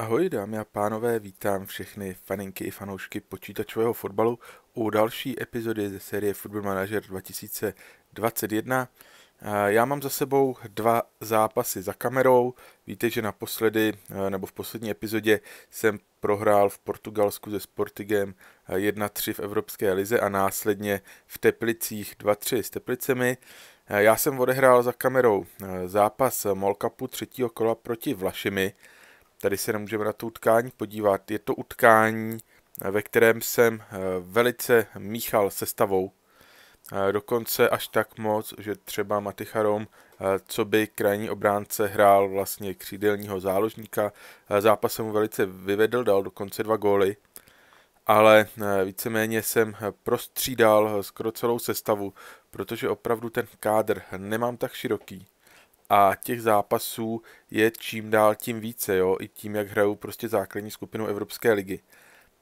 Ahoj dámy a pánové, vítám všechny faninky i fanoušky počítačového fotbalu u další epizody ze série Football Manager 2021. Já mám za sebou dva zápasy za kamerou. Víte, že naposledy, eh, nebo v poslední epizodě jsem prohrál v Portugalsku se Sportigem 1-3 eh, v Evropské lize a následně v Teplicích 2-3 s Teplicemi. Eh, já jsem odehrál za kamerou zápas Molkapu třetího kola proti Vlašimi, Tady se nemůžeme na to utkání podívat. Je to utkání, eh, ve kterém jsem eh, velice míchal sestavou. Eh, dokonce až tak moc, že třeba Matycharom, co by krajní obránce hrál vlastně křídelního záložníka, zápas se mu velice vyvedl, dal dokonce dva góly, ale víceméně jsem prostřídal skoro celou sestavu, protože opravdu ten kádr nemám tak široký a těch zápasů je čím dál tím více, jo, i tím, jak hrajou prostě základní skupinu Evropské ligy.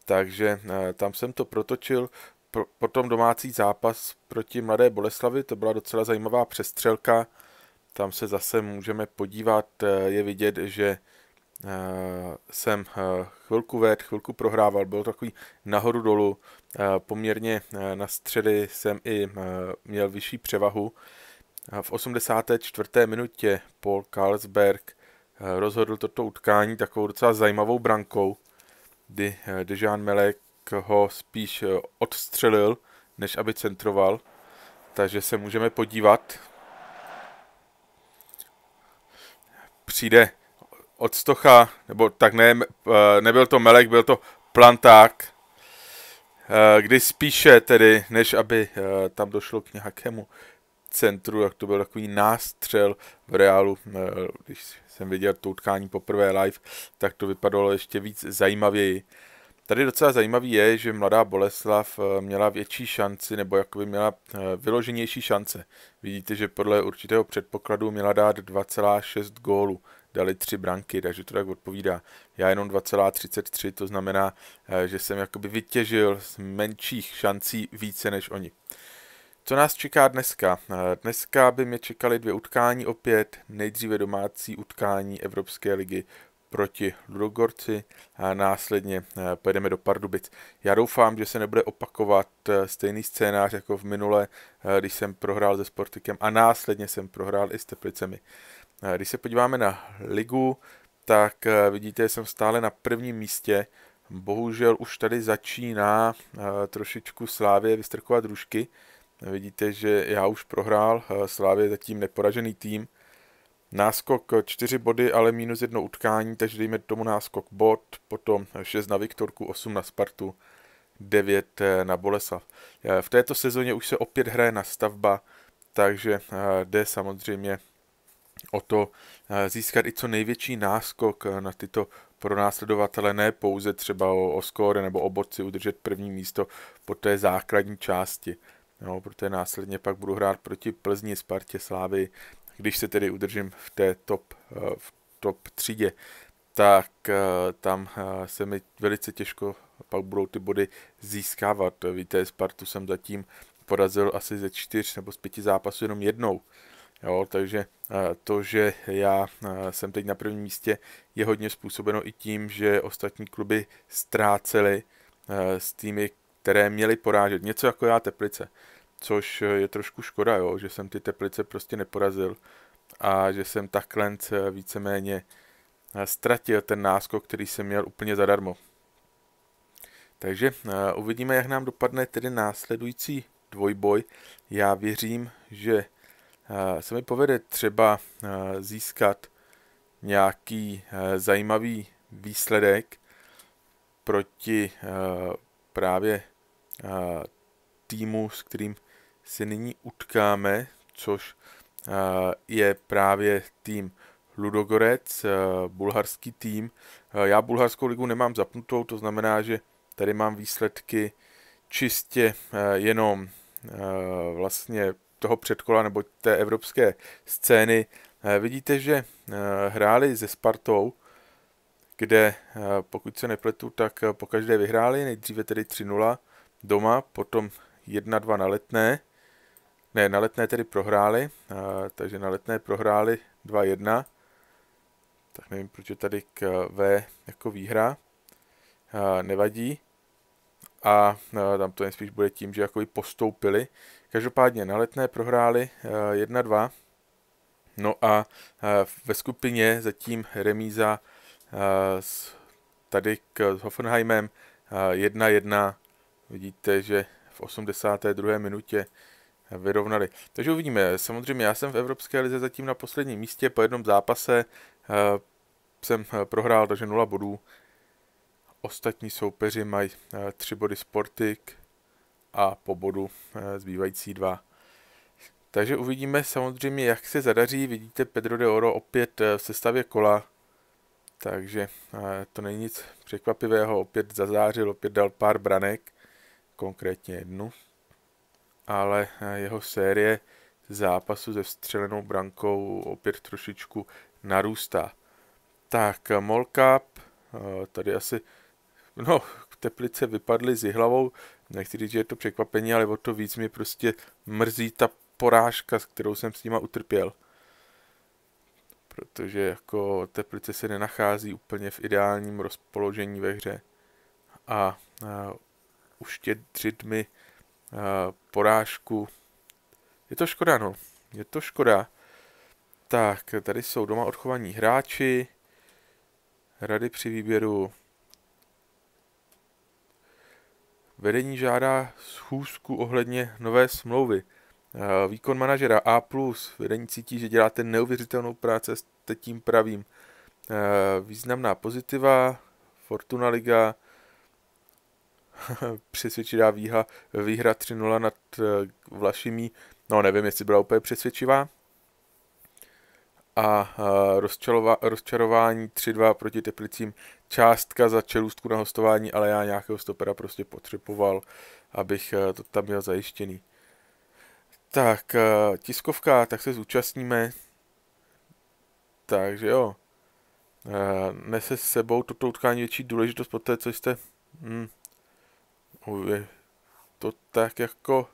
Takže eh, tam jsem to protočil, pro, potom domácí zápas proti Mladé Boleslavi, to byla docela zajímavá přestřelka, tam se zase můžeme podívat, eh, je vidět, že eh, jsem chvilku ved, chvilku prohrával, byl takový nahoru dolů, poměrně na středy jsem i měl vyšší převahu, v 84. minutě Paul Carlsberg eh, rozhodl toto utkání takovou docela zajímavou brankou, kdy eh, Dejan Melek ho spíš eh, odstřelil, než aby centroval. Takže se můžeme podívat. Přijde od Stocha, nebo tak ne, nebyl to Melek, byl to Planták, kdy spíše tedy, než aby tam došlo k nějakému centru, jak to byl takový nástřel v reálu, eh, když jsem viděl to utkání poprvé live, tak to vypadalo ještě víc zajímavěji. Tady docela zajímavý je, že mladá Boleslav eh, měla větší šanci, nebo jakoby měla eh, vyloženější šance. Vidíte, že podle určitého předpokladu měla dát 2,6 gólu, dali tři branky, takže to tak odpovídá. Já jenom 2,33, to znamená, že jsem jakoby vytěžil z menších šancí více než oni. Co nás čeká dneska? Eh, dneska by mě čekaly dvě utkání opět. Nejdříve domácí utkání Evropské ligy proti Ludogorci a následně eh, pojedeme do Pardubic. Já doufám, že se nebude opakovat eh, stejný scénář jako v minule, když jsem prohrál se Sportikem a následně jsem prohrál i s Teplicemi. Když se podíváme na ligu, tak vidíte, že jsem stále na prvním místě. Bohužel už tady začíná trošičku Slávě vystrkovat rušky. Vidíte, že já už prohrál, eh, Slávě zatím neporažený tým. Náskok 4 eh, body, ale minus jedno utkání, takže dejme tomu náskok bod, potom 6 eh, na Viktorku, 8 na Spartu, 9 na Boleslav. V této sezóně už se opět hraje na stavba, takže jde samozřejmě o to získat i co největší náskok na tyto pro následovatele ne pouze třeba o, o skóre nebo o bodci udržet první místo po té základní části. No, protože následně pak budu hrát proti Plzni, Spartě, Slávy, když se tedy udržím v té top, eh, v top třídě, tak eh, tam eh, se mi velice těžko pak budou ty body získávat. Víte, Spartu jsem zatím porazil asi ze čtyř nebo z pěti zápasů jenom jednou. Jo, takže to, že já jsem teď na prvním místě, je hodně způsobeno i tím, že ostatní kluby ztrácely s tými které měly porážet. Něco jako já Teplice, což eh, je trošku škoda, jo, že jsem ty Teplice prostě neporazil a že jsem takhle eh, víceméně eh, ztratil ten náskok, který jsem měl úplně zadarmo. Takže uh, uvidíme, jak nám dopadne tedy následující dvojboj. Já věřím, že uh, se mi povede třeba uh, získat nějaký zajímavý výsledek proti právě týmu, s kterým se nyní utkáme, což je právě tým Ludogorec, bulharský tým. Já bulharskou ligu nemám zapnutou, to znamená, že tady mám výsledky čistě jenom vlastně toho předkola nebo té evropské scény. Vidíte, že hráli se Spartou, kde pokud se nepletu, tak pokaždé vyhráli, nejdříve tedy doma, potom 1-2 na letné, ne, na letné tedy prohráli, a, takže na letné prohráli 2-1, tak nevím, proč je tady k V jako výhra, a, nevadí, a a tam to nejspíš bude tím, že jakoby postoupili. Každopádně na letné prohráli 1-2, no a ve skupině zatím remíza s, tady k, s Hoffenheimem 1-1 Vidíte, že v 82. minutě vyrovnali. Takže uvidíme. Samozřejmě já jsem v Evropské lize zatím na posledním místě. Po jednom zápase eh, jsem eh, prohrál, takže 0 bodů. Ostatní soupeři mají 3 eh, body Sportik a po bodu zbývající dva. Takže uvidíme samozřejmě, jak se zadaří. Vidíte Pedro de Oro opět v sestavě kola. Takže to není nic překvapivého. Opět zazářil, opět dal pár branek konkrétně jednu, ale eh, jeho série zápasu se střelenou brankou opět trošičku narůstá. Tak, eh, Molkap, eh, tady asi, no, Teplice vypadly s hlavou, nechci říct, že je to překvapení, ale o to víc mě prostě mrzí ta porážka, s kterou jsem s nima utrpěl. Protože jako Teplice se nenachází úplně v ideálním rozpoložení ve hře a, a uštědřit tě eh, porážku. Je to škoda, no. Je to škoda. Tak, tady jsou doma odchovaní hráči. Rady při výběru. Vedení žádá schůzku ohledně nové smlouvy. Eh, výkon manažera A+, vedení cítí, že děláte neuvěřitelnou práci s tím pravým. Eh, významná pozitiva, Fortuna Liga, přesvědčivá výha, výhra 3-0 nad eh, Vlašimí. No nevím, jestli byla úplně přesvědčivá. A eh, rozčarova, rozčarování 3-2 proti Teplicím. Částka za čelůstku na hostování, ale já nějakého stopera prostě potřeboval, abych eh, to tam měl zajištěný. Tak, tiskovka, tak se zúčastníme. Takže jo. Nese s sebou toto utkání větší důležitost po té, co jste... Hmm, je to tak jako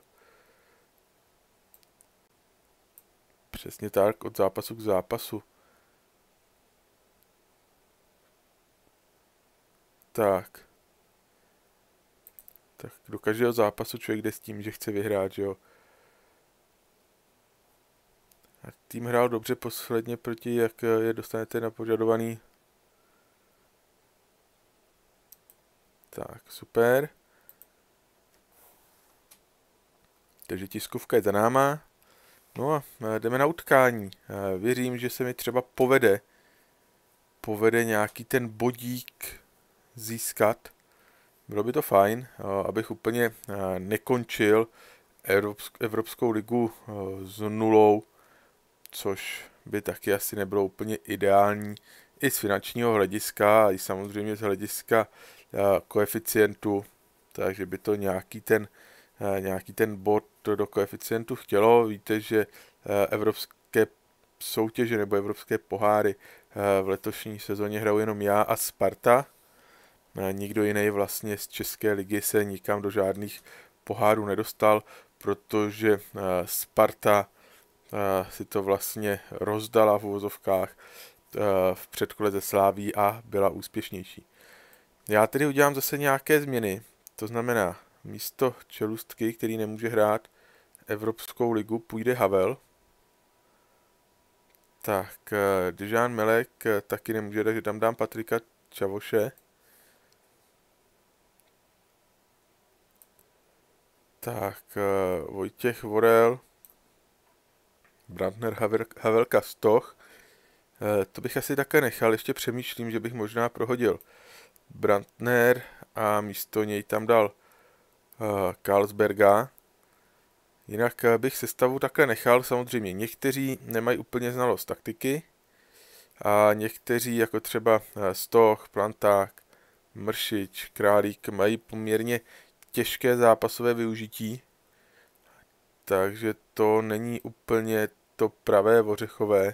přesně tak od zápasu k zápasu. Tak. Tak do každého zápasu člověk jde s tím, že chce vyhrát, že jo. A tým hrál dobře posledně proti, jak je dostanete na požadovaný. Tak, super. Takže tiskovka je za náma. No a e, jdeme na utkání. E, věřím, že se mi třeba povede povede nějaký ten bodík získat. Bylo by to fajn, e, abych úplně nekončil Evropskou ligu s nulou, což by taky asi nebylo úplně ideální i z finančního hlediska, a i samozřejmě z hlediska koeficientu, takže by to nějaký ten, nějaký ten bod to do koeficientu chtělo. Víte, že eh, evropské soutěže nebo evropské poháry eh, v letošní sezóně hrajou jenom já a Sparta. Eh, nikdo jiný vlastně z České ligy se nikam do žádných pohárů nedostal, protože Sparta si to vlastně rozdala v uvozovkách v předkole ze Sláví a byla úspěšnější. Já tedy udělám zase nějaké změny, to znamená místo čelustky, který nemůže hrát, Evropskou ligu půjde Havel. Tak, eh, Dežán Melek eh, taky nemůže, takže tam dám Patrika Čavoše. Tak, eh, Vojtěch Vorel, Brandner Havelka Stoch. To bych asi také nechal, ještě přemýšlím, že bych možná prohodil Brandner a místo něj tam dal Karlsberga. Jinak eh, bych sestavu takhle nechal, samozřejmě někteří nemají úplně znalost taktiky a někteří, jako třeba eh, Stoch, Planták, Mršič, Králík, mají poměrně těžké zápasové využití, takže to není úplně to pravé ořechové.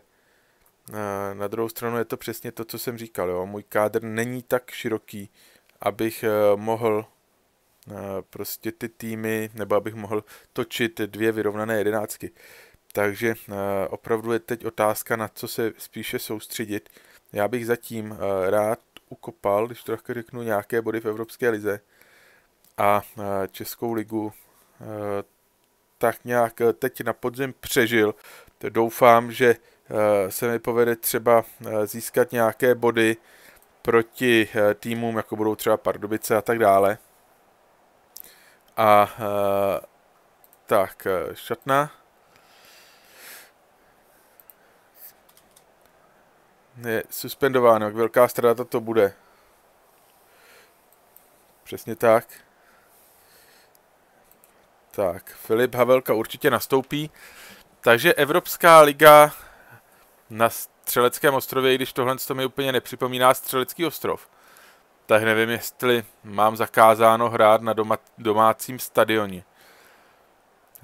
Eh, na druhou stranu je to přesně to, co jsem říkal. Jo? Můj kádr není tak široký, abych mohl Eh, prostě ty týmy, nebo abych mohl točit dvě vyrovnané jedenáctky. Takže eh, opravdu je teď otázka, na co se spíše soustředit. Já bych zatím eh, rád ukopal, když to tak řeknu, nějaké body v Evropské lize a Českou ligu tak nějak teď na podzim přežil. Doufám, že se mi povede třeba získat nějaké body proti týmům, jako budou třeba Pardubice a tak dále. A eh, tak, eh, šatna. Je suspendováno, jak velká ztráta to bude. Přesně tak. Tak, Filip Havelka určitě nastoupí. Takže Evropská liga na Střeleckém ostrově, i když tohle to mi úplně nepřipomíná Střelecký ostrov tak nevím, jestli mám zakázáno hrát na doma, domácím stadioně.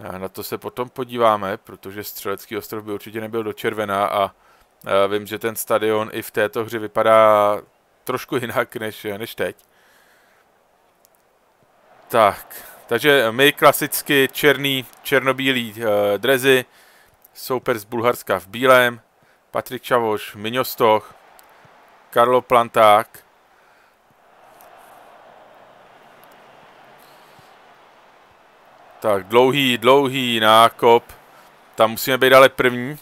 A na to se potom podíváme, protože Střelecký ostrov by určitě nebyl do červená a, a vím, že ten stadion i v této hře vypadá trošku jinak než, než teď. Tak, takže my klasicky černý, černobílý e, drezy, soupeř z Bulharska v bílém, Patrik Čavoš, Miňostoch, Karlo Planták, Tak, dlouhý, dlouhý nákop. Tam musíme být ale první.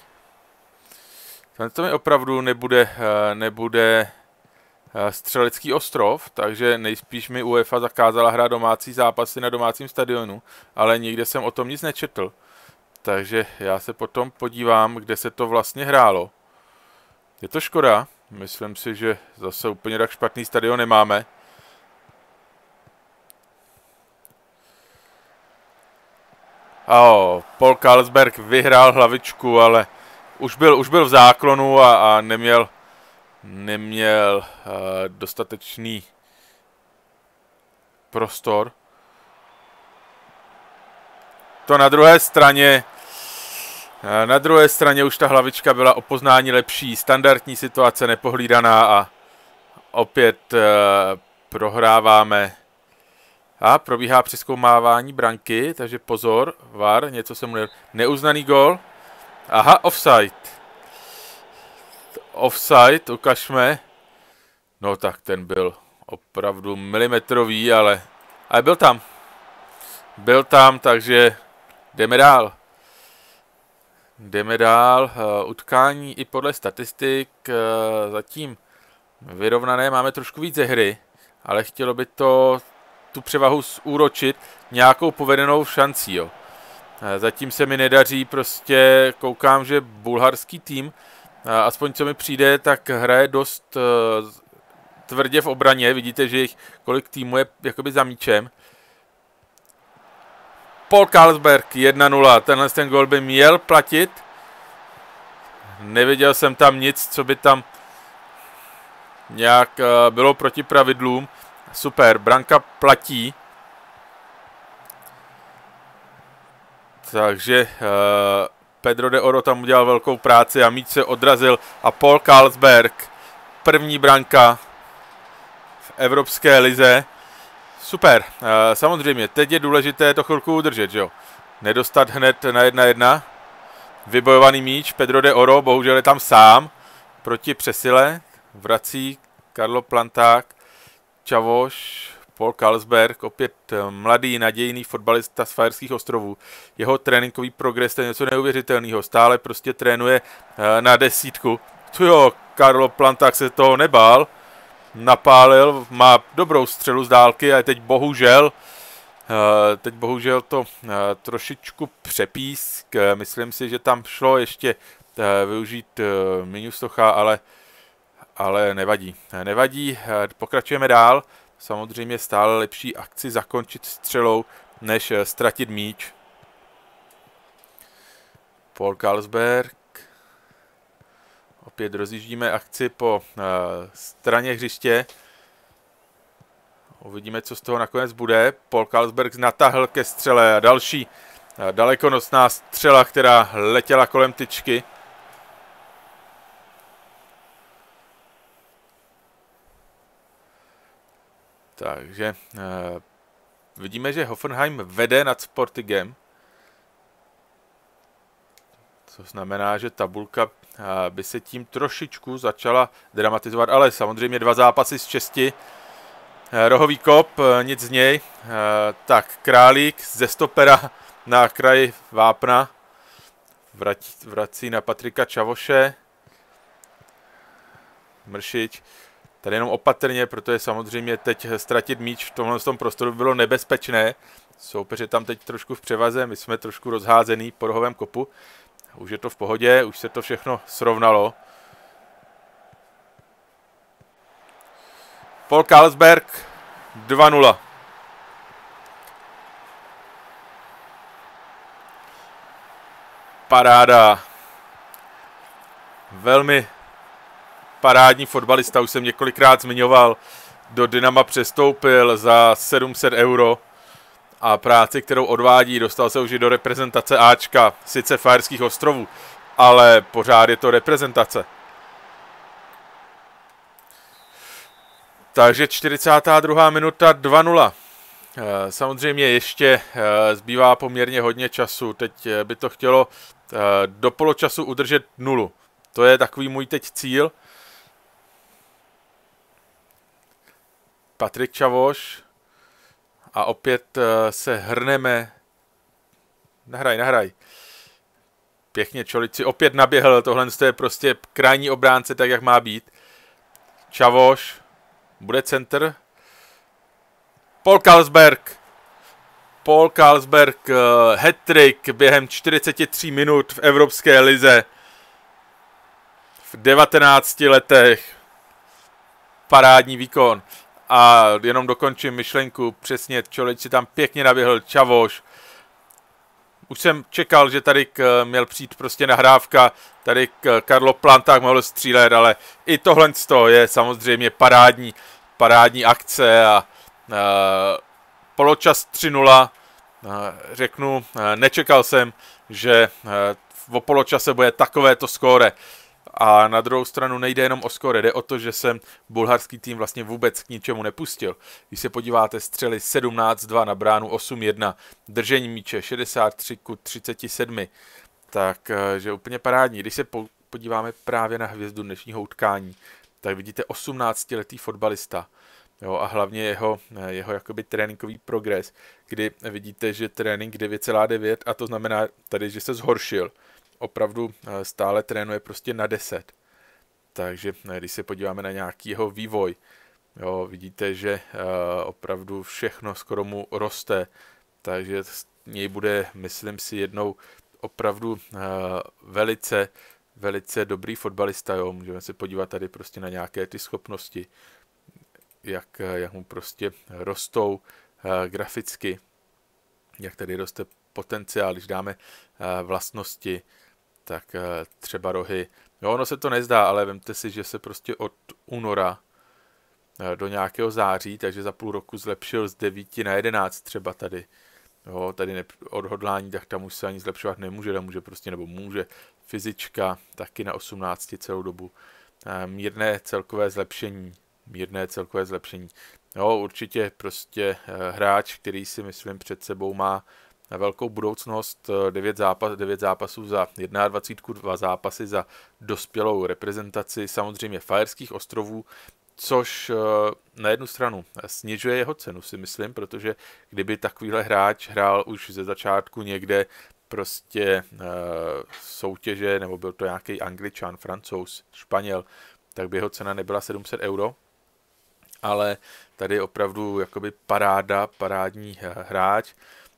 Tam to mi opravdu nebude, eh, nebude eh, Střelecký ostrov, takže nejspíš mi UEFA zakázala hrát domácí zápasy na domácím stadionu, ale nikde jsem o tom nic nečetl. Takže já se potom podívám, kde se to vlastně hrálo. Je to škoda, myslím si, že zase úplně tak špatný stadion nemáme. Aho, Paul Carlsberg vyhrál hlavičku, ale už byl, už byl v záklonu a, a neměl, neměl uh, dostatečný prostor. To na druhé straně uh, na druhé straně už ta hlavička byla o poznání lepší, standardní situace nepohlídaná a opět uh, prohráváme a probíhá přeskoumávání branky, takže pozor, VAR, něco se mu ne... Neuznaný gol. Aha, offside. Offside, ukažme. No tak ten byl opravdu milimetrový, ale... a byl tam. Byl tam, takže jdeme dál. Jdeme dál. Eh, utkání i podle statistik eh, zatím vyrovnané. Máme trošku více hry, ale chtělo by to tu převahu zúročit nějakou povedenou šancí. Jo. Zatím se mi nedaří, prostě koukám, že bulharský tým, aspoň co mi přijde, tak hraje dost e, tvrdě v obraně. Vidíte, že jich kolik týmu je jakoby za míčem. Paul Carlsberg 1-0, tenhle ten gol by měl platit. Neviděl jsem tam nic, co by tam nějak e, bylo proti pravidlům. Super, branka platí. Takže eh, Pedro de Oro tam udělal velkou práci a míč se odrazil a Paul Carlsberg, první branka v Evropské lize. Super, eh, samozřejmě, teď je důležité to chvilku udržet, že jo? Nedostat hned na 1-1. Vybojovaný míč, Pedro de Oro, bohužel je tam sám, proti přesile, vrací Karlo Planták, Čavoš, Paul Kalsberg opět eh, mladý, nadějný fotbalista z Fajerských ostrovů. Jeho tréninkový progres je něco neuvěřitelného. Stále prostě trénuje eh, na desítku. Tu jo, Karlo Plantak se toho nebál. Napálil, má dobrou střelu z dálky a teď bohužel eh, teď bohužel to trošičku přepísk. Myslím si, že tam šlo ještě využít Minusocha, ale ale nevadí. Nevadí, eh, pokračujeme dál. Samozřejmě stále lepší akci zakončit střelou, než eh, ztratit míč. Paul Karlsberg. Opět rozjíždíme akci po eh, straně hřiště. Uvidíme, co z toho nakonec bude. Paul Kalsberg natahl ke střele a další dalekonosná střela, která letěla kolem tyčky. Takže eh, vidíme, že Hoffenheim vede nad Sportigem. Co znamená, že tabulka eh, by se tím trošičku začala dramatizovat, ale samozřejmě dva zápasy z česti. Eh, rohový kop, nic z něj. Tak, Králík ze stopera na kraji Vápna. Vrací, vrací na Patrika Čavoše. Mršič. Tady jenom opatrně, protože samozřejmě teď ztratit míč v tomhle tom prostoru bylo nebezpečné. Soupeři tam teď trošku v převaze, my jsme trošku rozházený po rohovém kopu. Už je to v pohodě, už se to všechno srovnalo. Paul Carlsberg 2-0. Paráda. Velmi parádní fotbalista, už jsem několikrát zmiňoval, do Dynama přestoupil za 700 euro a práci, kterou odvádí, dostal se už i do reprezentace Ačka, sice Fajerských ostrovů, ale pořád je to reprezentace. Takže 42. minuta 2-0. Eh, samozřejmě ještě eh, zbývá poměrně hodně času. Teď eh, by to chtělo do poločasu udržet nulu. To je takový můj teď cíl. Patrik Čavoš a opět eh, se hrneme. Nahraj, nahraj. Pěkně Čolici opět naběhl, tohle je prostě krajní obránce tak, jak má být. Čavoš, bude center. Paul Kalsberg, Paul Kalsberg, eh, hat během 43 minut v Evropské lize. V 19 letech. Parádní výkon. A jenom dokončím myšlenku, přesně Čolič si tam pěkně naběhl Čavoš. Už jsem čekal, že tady k, měl přijít prostě nahrávka, tady k Karlo Planták mohl střílet, ale i tohle je samozřejmě parádní, parádní akce a a poločas 3-0, a, řeknu, a nečekal jsem, že v poločase bude takovéto skóre. A na druhou stranu nejde jenom o skore, jde o to, že jsem bulharský tým vlastně vůbec k ničemu nepustil. Když se podíváte, střely 17-2 na bránu 8-1, držení míče 63 ku 37, takže eh, úplně parádní. Když se po, podíváme právě na hvězdu dnešního utkání, tak vidíte 18-letý fotbalista, Jo, a hlavně jeho, eh, jeho jakoby tréninkový progres, kdy vidíte, že trénink 9,9 a to znamená tady, že se zhoršil opravdu eh, stále trénuje prostě na 10. Takže eh, když se podíváme na nějaký jeho vývoj, jo, vidíte, že eh, opravdu všechno skoro mu roste, takže něj bude, myslím si, jednou opravdu velice, velice dobrý fotbalista, jo. můžeme se podívat tady prostě na nějaké ty schopnosti, jak, jak mu prostě rostou graficky, jak tady roste potenciál, když dáme vlastnosti, tak eh, třeba rohy. Jo, ono se to nezdá, ale vemte si, že se prostě od února eh, do nějakého září, takže za půl roku zlepšil z 9 na 11 třeba tady. Jo, tady ne, odhodlání, tak tam už se ani zlepšovat nemůže, tam může prostě, nebo může. Fyzička taky na 18 celou dobu. Eh, mírné celkové zlepšení, mírné celkové zlepšení. Jo, určitě prostě hráč, který si myslím před sebou má na velkou budoucnost 9, eh, zápas, 9 zápasů za 21, 2 zápasy za dospělou reprezentaci, samozřejmě Fajerských ostrovů, což eh, na jednu stranu snižuje jeho cenu, si myslím, protože kdyby takovýhle hráč hrál už ze začátku někde prostě e, soutěže, nebo byl to nějaký angličan, francouz, španěl, tak by jeho cena nebyla 700 euro, ale tady je opravdu jakoby paráda, parádní hráč,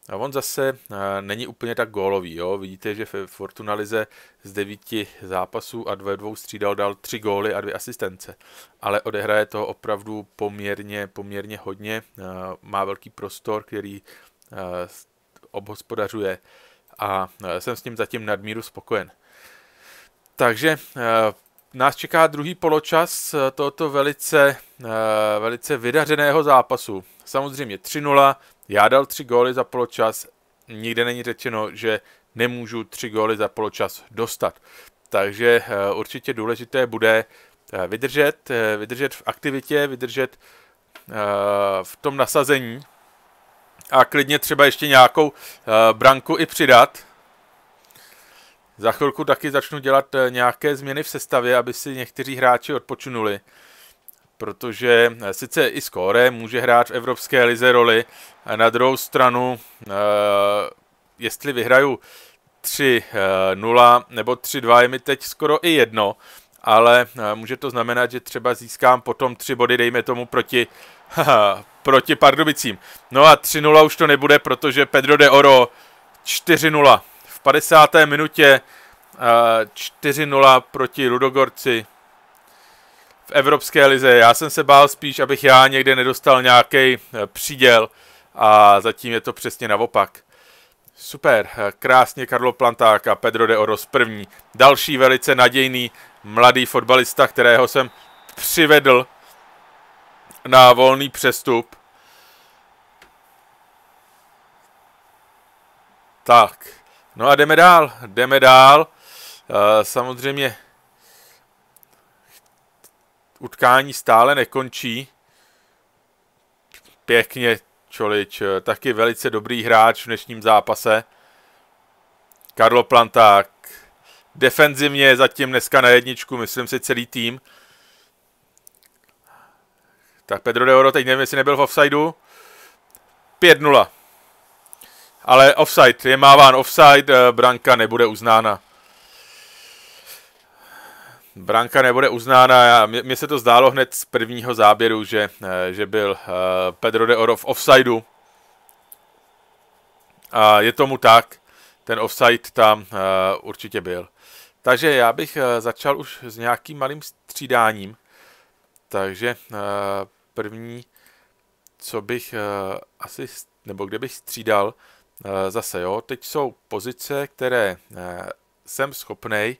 a on zase eh, není úplně tak gólový. Jo? Vidíte, že v Fortuna Lize z devíti zápasů a dve dvou střídal dal tři góly a dvě asistence. Ale odehraje to opravdu poměrně, poměrně hodně. Eh, má velký prostor, který eh, obhospodařuje a jsem s ním zatím nadmíru spokojen. Takže nás čeká druhý poločas eh, tohoto velice, eh, velice vydařeného zápasu. Samozřejmě 3-0, já dal tři góly za poločas, nikde není řečeno, že nemůžu tři góly za poločas dostat. Takže eh, určitě důležité bude vydržet, vydržet v aktivitě, vydržet v tom nasazení a klidně třeba ještě nějakou branku i přidat, za chvilku taky začnu dělat eh, nějaké změny v sestavě, aby si někteří hráči odpočinuli. Protože eh, sice i skóre může hrát v Evropské lize roli, a eh, na druhou stranu, jestli vyhraju 3-0 nebo 3-2 je mi teď skoro i jedno, ale může to znamenat, že třeba získám potom 3 body, dejme tomu, proti, proti Pardubicím. No a 3-0 už to nebude, protože Pedro de Oro 4-0. 50. minutě 4-0 eh, proti Ludogorci v Evropské lize. Já jsem se bál spíš, abych já někde nedostal nějaký eh, příděl a zatím je to přesně naopak. Super, eh, krásně Karlo Planták a Pedro de Oros první. Další velice nadějný mladý fotbalista, kterého jsem přivedl na volný přestup. Tak, No a jdeme dál, jdeme dál. Eh, samozřejmě utkání stále nekončí. Pěkně Čolič, eh, taky velice dobrý hráč v dnešním zápase. Karlo Planták, defenzivně zatím dneska na jedničku, myslím si celý tým. Tak Pedro de Oro, teď nevím, jestli nebyl v offsideu. 5-0. Ale offside, je máván offside, eh, branka nebude uznána. Branka nebude uznána, mně se to zdálo hned z prvního záběru, že, eh, že byl eh, Pedro de Oro v offsideu. A je tomu tak, ten offside tam určitě byl. Takže já bych začal už s nějakým malým střídáním. Takže první, co bych asi, nebo kde bych střídal, Eh, zase jo, teď jsou pozice, které eh, jsem schopnej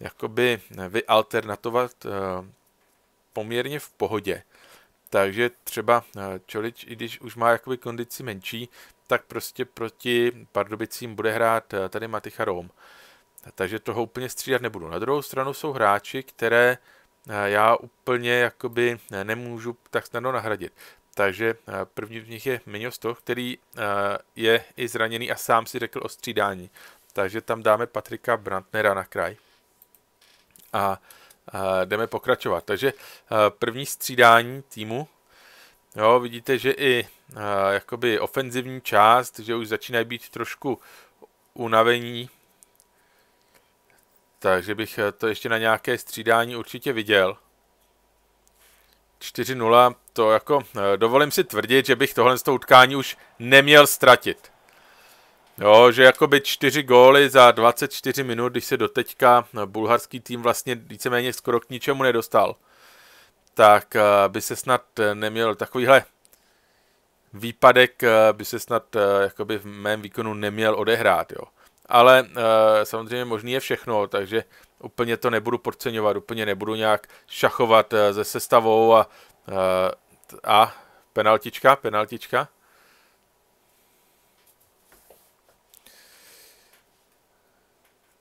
jakoby eh, vyalternatovat poměrně v pohodě. Takže třeba Čolič, i když už má jakoby kondici menší, tak prostě proti Pardubicím bude hrát tady Maticha Róm. Takže toho úplně střídat nebudu. Na druhou stranu jsou hráči, které já úplně jakoby nemůžu tak snadno nahradit. Takže eh, první z nich je Minostoch, který eh, je i zraněný a sám si řekl o střídání. Takže tam dáme Patrika Brantnera na kraj. A eh, jdeme pokračovat. Takže první střídání týmu. Jo, vidíte, že i jakoby ofenzivní část, že už začínají být trošku unavení. Takže bych to ještě na nějaké střídání určitě viděl. 4-0, to jako eh, dovolím si tvrdit, že bych tohle z toho utkání už neměl ztratit. Jo, že jako by čtyři góly za 24 minut, když se doteďka eh, bulharský tým vlastně víceméně skoro k ničemu nedostal, tak eh, by se snad neměl takovýhle výpadek by se snad jakoby v mém výkonu neměl odehrát, jo. Ale samozřejmě možný je všechno, takže Úplně to nebudu podceňovat, úplně nebudu nějak šachovat eh, ze sestavou a, a, eh, a penaltička, penaltička.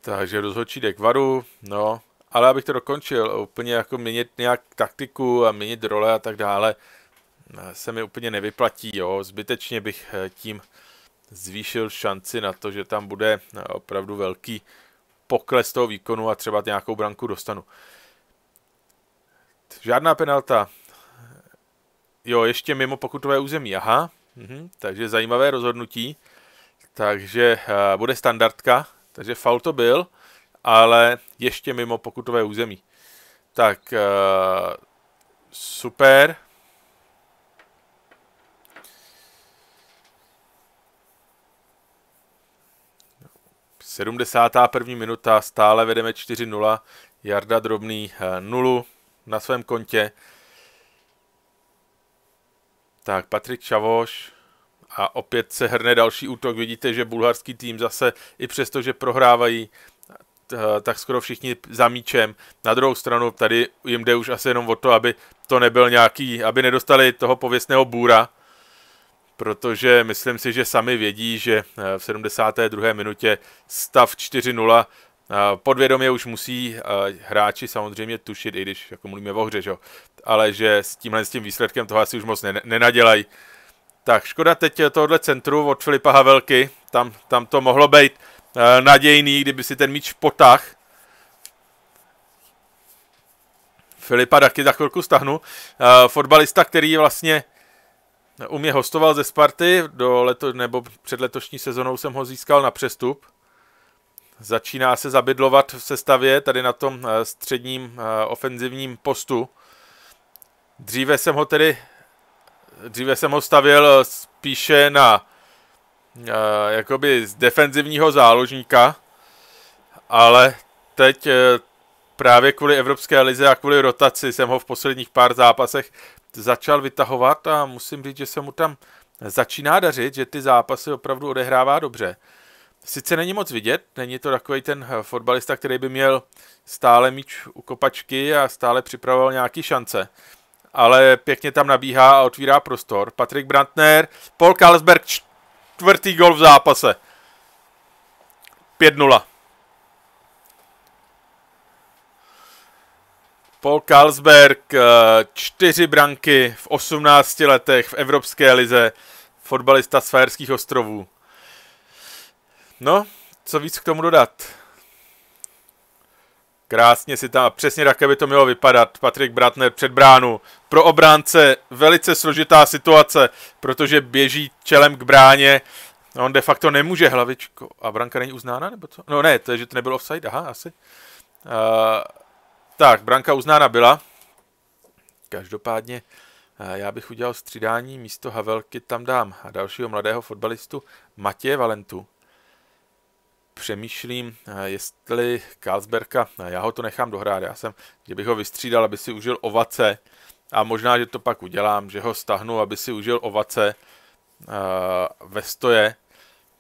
Takže rozhodčí jde k varu, no, ale abych to dokončil, úplně jako měnit nějak taktiku a měnit role a tak dále, eh, se mi úplně nevyplatí, jo, zbytečně bych tím zvýšil šanci na to, že tam bude opravdu velký pokles toho výkonu a třeba nějakou branku dostanu. Žádná penalta. Jo, ještě mimo pokutové území, aha. Mhm, takže zajímavé rozhodnutí. Takže uh, bude standardka, takže faul to byl, ale ještě mimo pokutové území. Tak, uh, super. 71. minuta, stále vedeme 4-0, Jarda Drobný 0 eh, na svém kontě. Tak, Patrik Čavoš a opět se hrne další útok. Vidíte, že bulharský tým zase, i přesto, že prohrávají, eh, tak skoro všichni za míčem. Na druhou stranu tady jim jde už asi jenom o to, aby to nebyl nějaký, aby nedostali toho pověstného bůra, protože myslím si, že sami vědí, že eh, v 72. minutě stav 4-0 eh, podvědomě už musí eh, hráči samozřejmě tušit, i když jako mluvíme o hře, že? ale že s tímhle s tím výsledkem toho asi už moc nenadělají. Tak škoda teď tohle centru od Filipa Havelky, tam, tam to mohlo být nadějný, kdyby si ten míč potah. Filipa taky za chvilku stahnu. Fotbalista, který vlastně u mě hostoval ze Sparty, do leto, nebo před letošní sezonou jsem ho získal na přestup. Začíná se zabydlovat v sestavě tady na tom eh, středním eh, ofenzivním postu. Dříve jsem ho tedy, dříve jsem ho stavěl spíše na eh, jakoby z defenzivního záložníka, ale teď právě kvůli Evropské lize a kvůli rotaci jsem ho v posledních pár zápasech začal vytahovat a musím říct, že se mu tam začíná dařit, že ty zápasy opravdu odehrává dobře. Sice není moc vidět, není to takový ten fotbalista, který by měl stále míč u kopačky a stále připravoval nějaké šance, ale pěkně tam nabíhá a otvírá prostor. Patrik Brantner, Paul Kalsberg, čtvrtý gol v zápase. 5-0. Paul Carlsberg, eh, čtyři branky v 18 letech v Evropské lize, fotbalista z Fajerských ostrovů. No, co víc k tomu dodat? Krásně si tam, přesně tak, by to mělo vypadat. Patrik Bratner před bránu. Pro obránce velice složitá situace, protože běží čelem k bráně. No, on de facto nemůže hlavičko. A branka není uznána, nebo co? No ne, to je, že to nebyl offside, aha, asi. Uh, tak, branka uznána byla. Každopádně eh, já bych udělal střídání, místo Havelky tam dám a dalšího mladého fotbalistu Matěje Valentu. Přemýšlím, eh, jestli Kalsberka, eh, já ho to nechám dohrát, já jsem, kdybych ho vystřídal, aby si užil ovace a možná, že to pak udělám, že ho stahnu, aby si užil ovace ve stoje,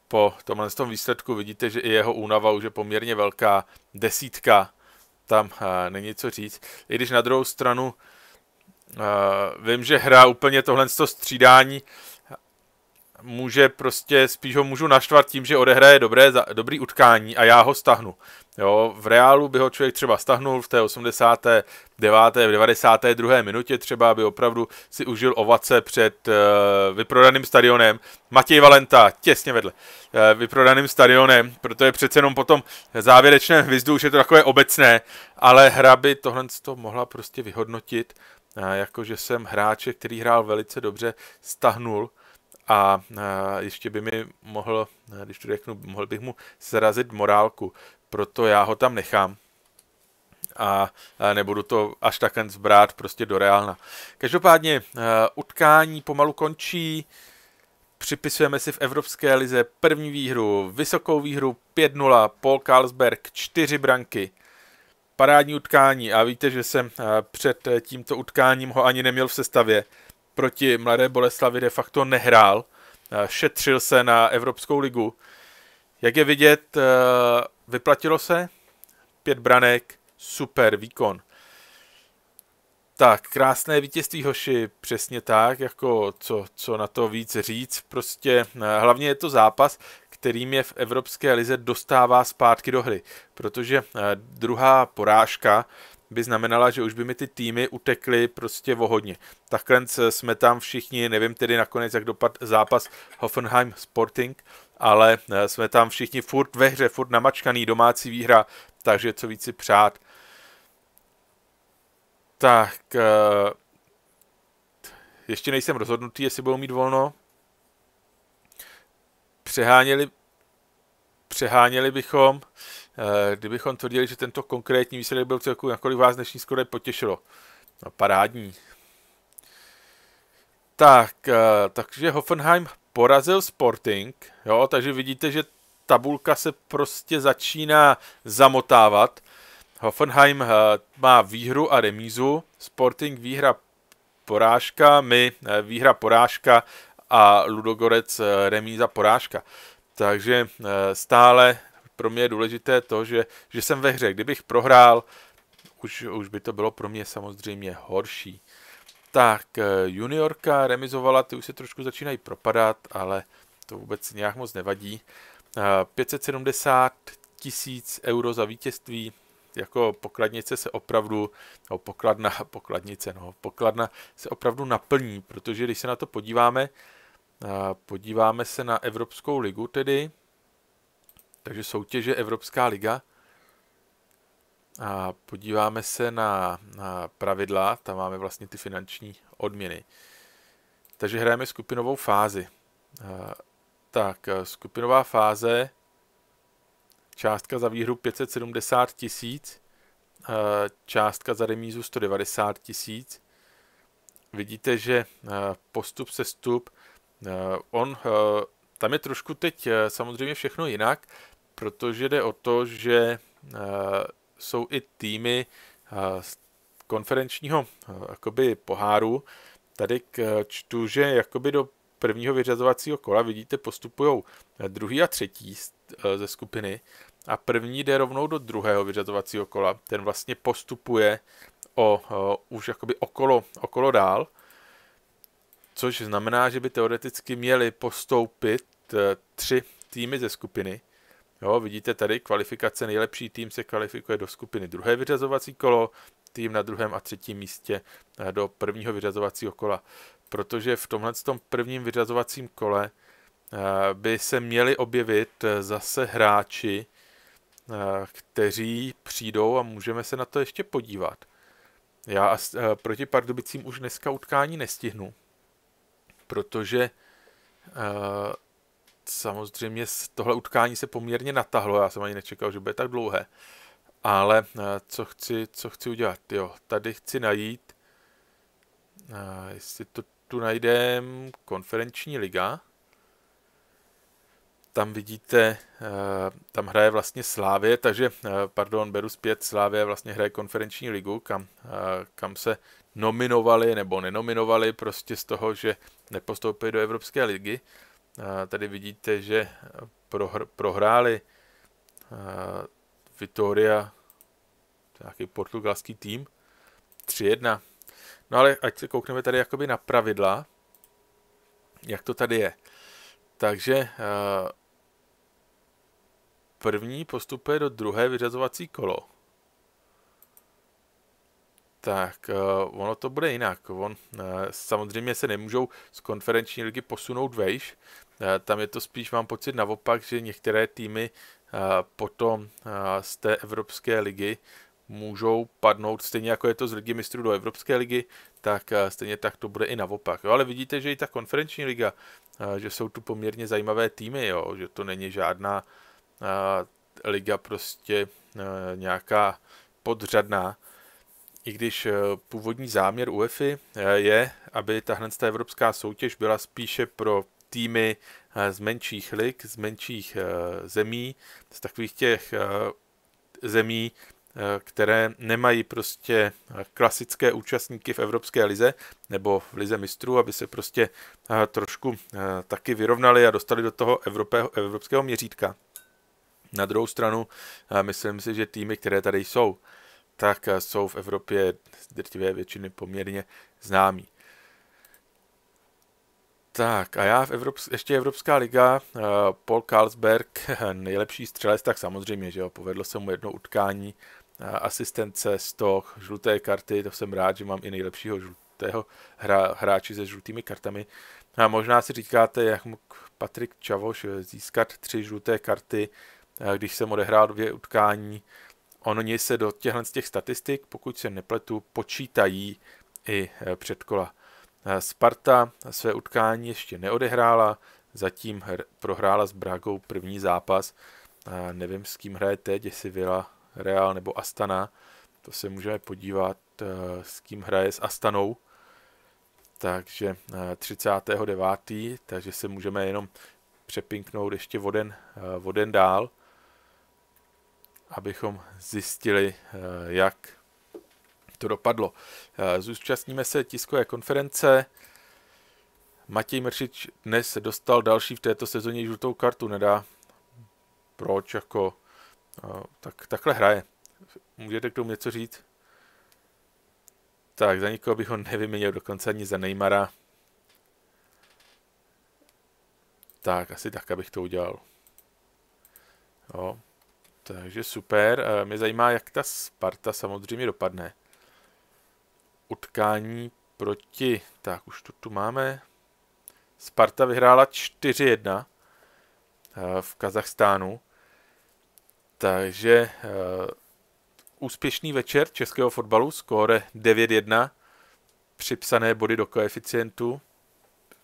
po tomhle tom výsledku vidíte, že i jeho únava už je poměrně velká. Desítka tam eh, není co říct. I když na druhou stranu eh, vím, že hra úplně tohle střídání může prostě, spíš ho můžu naštvat tím, že odehraje dobré, dobrý utkání a já ho stahnu. Jo, v reálu by ho člověk třeba stahnul v té 89. v 92. minutě třeba, aby opravdu si užil ovace před uh, vyprodaným stadionem. Matěj Valenta těsně vedle uh, vyprodaným stadionem, Proto je přece jenom potom závěrečném hvizdu, už je to takové obecné, ale hra by tohle to mohla prostě vyhodnotit, uh, jakože jsem hráče, který hrál velice dobře, stahnul a ještě by mi mohl, když to řeknu, mohl bych mu srazit morálku, proto já ho tam nechám a nebudu to až tak zbrát prostě do reálna. Každopádně utkání pomalu končí, připisujeme si v Evropské lize první výhru, vysokou výhru 5-0, Paul Carlsberg 4 branky, parádní utkání a víte, že jsem před tímto utkáním ho ani neměl v sestavě, proti Mladé Boleslavi de facto nehrál, eh, šetřil se na Evropskou ligu. Jak je vidět, eh, vyplatilo se, pět branek, super výkon. Tak, krásné vítězství hoši, přesně tak, jako co, co na to víc říct. Prostě eh, hlavně je to zápas, kterým je v Evropské lize dostává zpátky do hry, protože druhá porážka by znamenala, že už by mi ty týmy utekly prostě vohodně. Takhle jsme tam všichni, nevím tedy nakonec, jak dopad zápas Hoffenheim Sporting, ale eh, jsme tam všichni furt ve hře, furt namačkaný, domácí výhra, takže co víc si přát. Tak, eh, ještě nejsem rozhodnutý, jestli budou mít volno. Přeháněli, přeháněli bychom. Eh, kdybychom tvrdili, že tento konkrétní výsledek byl celku, nakolik vás dnešní skoro potěšilo. No, parádní. Tak, eh, takže Hoffenheim porazil Sporting, jo, takže vidíte, že tabulka se prostě začíná zamotávat. Hoffenheim eh, má výhru a remízu, Sporting výhra porážka, my výhra porážka a Ludogorec remíza porážka. Takže stále pro mě je důležité to, že, že jsem ve hře. Kdybych prohrál, už, už by to bylo pro mě samozřejmě horší. Tak, eh, juniorka remizovala, ty už se trošku začínají propadat, ale to vůbec nějak moc nevadí. 570 eh, tisíc euro za vítězství, jako pokladnice se opravdu, no pokladna, pokladnice, no, pokladna se opravdu naplní, protože když se na to podíváme, eh, podíváme se na Evropskou ligu tedy, takže soutěže Evropská liga. A podíváme se na, na pravidla, tam máme vlastně ty finanční odměny. Takže hrajeme skupinovou fázi. Tak, e, skupinová fáze, částka za výhru 570 tisíc, e, částka za remízu 190 tisíc. Vidíte, že e, postup se stup, on, tam je trošku teď samozřejmě všechno jinak, protože jde o to, že eh, jsou i týmy eh, z konferenčního eh, jakoby poháru. Tady čtu, že jakoby do prvního vyřazovacího kola, vidíte, postupují druhý a třetí ze skupiny a první jde rovnou do druhého vyřazovacího kola. Ten vlastně postupuje o, o už jakoby okolo, okolo dál, což znamená, že by teoreticky měli postoupit tři týmy ze skupiny, Jo, vidíte tady kvalifikace, nejlepší tým se kvalifikuje do skupiny druhé vyřazovací kolo, tým na druhém a třetím místě eh, do prvního vyřazovacího kola. Protože v tomhle tom prvním vyřazovacím kole eh, by se měli objevit eh, zase hráči, kteří přijdou a můžeme se na to ještě podívat. Já proti Pardubicím už dneska utkání nestihnu, protože samozřejmě tohle utkání se poměrně natahlo, já jsem ani nečekal, že bude tak dlouhé. Ale eh, co chci, co chci udělat? Jo, tady chci najít, eh, jestli to tu najdem, konferenční liga. Tam vidíte, eh, tam hraje vlastně Slávě, takže, pardon, beru zpět, Slávě vlastně hraje konferenční ligu, kam, kam se nominovali nebo nenominovali prostě z toho, že nepostoupili do Evropské ligy. Tady vidíte, že prohr- prohráli Vitoria, nějaký portugalský tým, 3-1. No ale ať se koukneme tady jakoby na pravidla, jak to tady je. Takže první postupuje do druhé vyřazovací kolo tak uh, ono to bude jinak. On, uh, samozřejmě se nemůžou z konferenční ligy posunout vejš, uh, tam je to spíš, mám pocit, naopak, že některé týmy uh, potom uh, z té Evropské ligy můžou padnout, stejně jako je to z ligy mistrů do Evropské ligy, tak stejně tak to bude i naopak. Jo, ale vidíte, že i ta konferenční liga, že jsou tu poměrně zajímavé týmy, jo, že to není žádná liga prostě nějaká podřadná, i když eh, původní záměr UEFI eh, je, aby tahle evropská soutěž byla spíše pro týmy eh, z menších lig, z menších zemí, z takových těch zemí, které nemají prostě klasické účastníky v Evropské lize nebo v lize mistrů, aby se prostě trošku taky vyrovnali a dostali do toho evropského měřítka. Na druhou stranu, myslím si, že týmy, které tady jsou, tak jsou v Evropě z drtivé většiny poměrně známí. Tak a já v evropské, ještě Evropská liga, eh, Paul Carlsberg, nejlepší střelec, tak samozřejmě, že jo, povedlo se mu jedno utkání, eh, asistence, 100, žluté karty, to jsem rád, že mám i nejlepšího žlutého hra- hráči se žlutými kartami. A možná si říkáte, jak mu Patrik Čavoš eh, získat tři žluté karty, když jsem odehrál dvě utkání, Oni se do těchto z těch statistik, pokud se nepletu, počítají i eh, předkola. Eh, Sparta své utkání ještě neodehrála, zatím prohrála s Bragou první zápas. Eh, nevím, s kým hraje teď, jestli Vila, Real nebo Astana. To se můžeme podívat, s kým hraje s Astanou. Takže 39. takže se můžeme jenom přepinknout ještě voden, voden dál abychom zjistili, eh, jak to dopadlo. Eh, zúčastníme se tiskové konference. Matěj Mršič dnes dostal další v této sezóně žlutou kartu, nedá proč, jako eh, tak, takhle hraje. Můžete k tomu něco říct? Tak, za nikoho bych ho nevyměnil, dokonce ani za Neymara. Tak, asi tak, abych to udělal. Jo, takže super. Eh, mě zajímá, jak ta Sparta samozřejmě dopadne. Utkání proti... Tak, už to tu máme. Sparta vyhrála 4-1 eh, v Kazachstánu. Takže eh, úspěšný večer českého fotbalu, skóre 9-1, připsané body do koeficientu.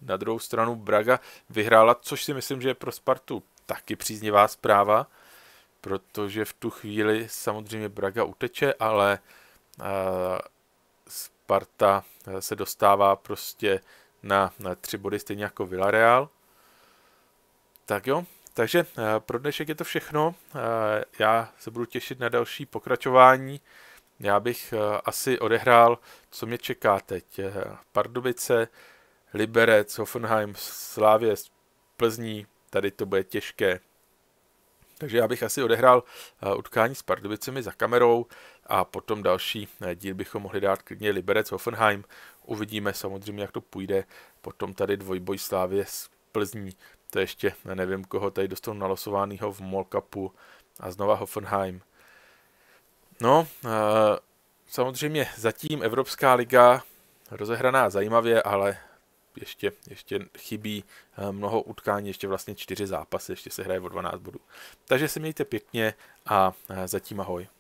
Na druhou stranu Braga vyhrála, což si myslím, že je pro Spartu taky příznivá zpráva protože v tu chvíli samozřejmě Braga uteče, ale eh, Sparta eh, se dostává prostě na, na tři body, stejně jako Villarreal. Tak jo, takže eh, pro dnešek je to všechno. Já se budu těšit na další pokračování. Já bych asi odehrál, co mě čeká teď. Pardubice, Liberec, Hoffenheim, Slávě, Plzní, tady to bude těžké. Takže já bych asi odehrál eh, utkání s Pardubicemi za kamerou a potom další eh, díl bychom mohli dát klidně Liberec Hoffenheim. Uvidíme samozřejmě, jak to půjde. Potom tady dvojboj Slávě s Plzní. To ještě nevím, koho tady dostanu nalosovaného v Molkapu a znova Hoffenheim. No, eh, samozřejmě zatím Evropská liga rozehraná zajímavě, ale ještě, ještě chybí eh, mnoho utkání, ještě vlastně čtyři zápasy, ještě se hraje o 12 bodů. Takže se mějte pěkně a eh, zatím ahoj.